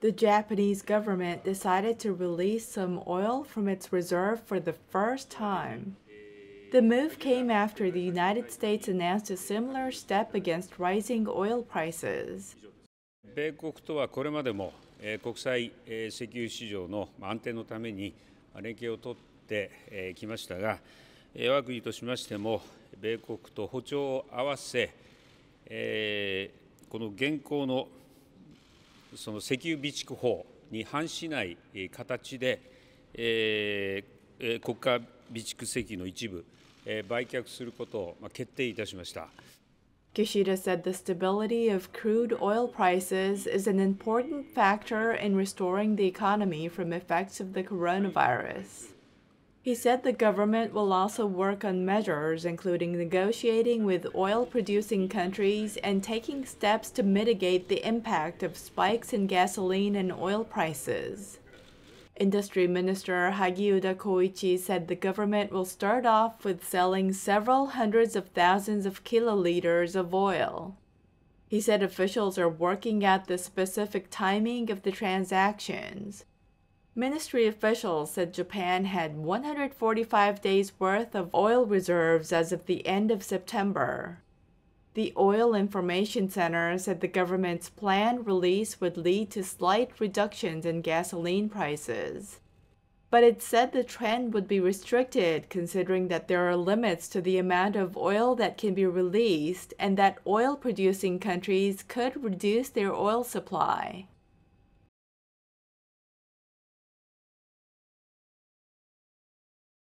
the Japanese government decided to release some oil from its reserve for the first time. The move came after the United States announced a similar step against rising oil prices. 米国とはこれまでも国際石油市場の安定のために連携を取ってきましたが、我が国としましても、米国と歩調を合わせ、この現行のその石油備蓄法に反しない形で、えー、国家備蓄石油の一部、えー、売却することを決定いたしました。Kishida said the stability of crude oil prices is an important factor in restoring the economy from effects of the coronavirus. He said the government will also work on measures including negotiating with oil-producing countries and taking steps to mitigate the impact of spikes in gasoline and oil prices. Industry Minister Hagiuda Koichi said the government will start off with selling several hundreds of thousands of kiloliters of oil. He said officials are working out the specific timing of the transactions. Ministry officials said Japan had 145 days worth of oil reserves as of the end of September. The Oil Information Center said the government's planned release would lead to slight reductions in gasoline prices. But it said the trend would be restricted considering that there are limits to the amount of oil that can be released and that oil producing countries could reduce their oil supply.